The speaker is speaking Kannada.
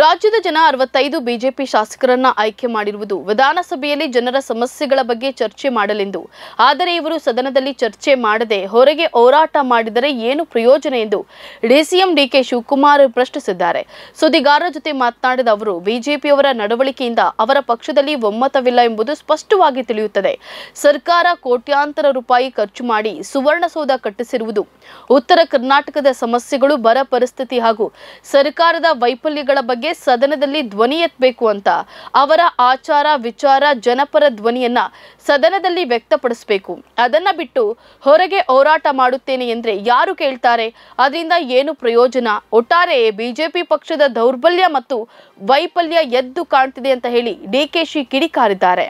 ರಾಜ್ಯದ ಜನ ಅರವತ್ತೈದು ಬಿಜೆಪಿ ಶಾಸಕರನ್ನ ಆಯ್ಕೆ ಮಾಡಿರುವುದು ವಿಧಾನಸಭೆಯಲ್ಲಿ ಜನರ ಸಮಸ್ಯೆಗಳ ಬಗ್ಗೆ ಚರ್ಚೆ ಮಾಡಲೆಂದು ಆದರೆ ಇವರು ಸದನದಲ್ಲಿ ಚರ್ಚೆ ಮಾಡದೆ ಹೊರಗೆ ಹೋರಾಟ ಮಾಡಿದರೆ ಏನು ಪ್ರಯೋಜನ ಎಂದು ಡಿಸಿಎಂ ಡಿಕೆ ಶಿವಕುಮಾರ್ ಪ್ರಶ್ನಿಸಿದ್ದಾರೆ ಸುದ್ದಿಗಾರರ ಜೊತೆ ಮಾತನಾಡಿದ ಅವರು ಬಿಜೆಪಿಯವರ ನಡವಳಿಕೆಯಿಂದ ಅವರ ಪಕ್ಷದಲ್ಲಿ ಒಮ್ಮತವಿಲ್ಲ ಎಂಬುದು ಸ್ಪಷ್ಟವಾಗಿ ತಿಳಿಯುತ್ತದೆ ಸರ್ಕಾರ ಕೋಟ್ಯಾಂತರ ರೂಪಾಯಿ ಖರ್ಚು ಮಾಡಿ ಸುವರ್ಣಸೌಧ ಕಟ್ಟಿಸಿರುವುದು ಉತ್ತರ ಕರ್ನಾಟಕದ ಸಮಸ್ಯೆಗಳು ಬರ ಪರಿಸ್ಥಿತಿ ಹಾಗೂ ಸರ್ಕಾರದ ವೈಫಲ್ಯಗಳ ಬಗ್ಗೆ ಬಗ್ಗೆ ಸದನದಲ್ಲಿ ಧ್ವನಿ ಎತ್ತಬೇಕು ಅಂತ ಅವರ ಆಚಾರ ವಿಚಾರ ಜನಪರ ಧ್ವನಿಯನ್ನ ಸದನದಲ್ಲಿ ವ್ಯಕ್ತಪಡಿಸಬೇಕು ಅದನ್ನ ಬಿಟ್ಟು ಹೊರಗೆ ಹೋರಾಟ ಮಾಡುತ್ತೇನೆ ಎಂದ್ರೆ ಯಾರು ಕೇಳ್ತಾರೆ ಅದರಿಂದ ಏನು ಪ್ರಯೋಜನ ಒಟ್ಟಾರೆ ಬಿಜೆಪಿ ಪಕ್ಷದ ದೌರ್ಬಲ್ಯ ಮತ್ತು ವೈಫಲ್ಯ ಎದ್ದು ಕಾಣ್ತಿದೆ ಅಂತ ಹೇಳಿ ಡಿ ಕೆ ಶಿ ಕಿಡಿಕಾರಿದ್ದಾರೆ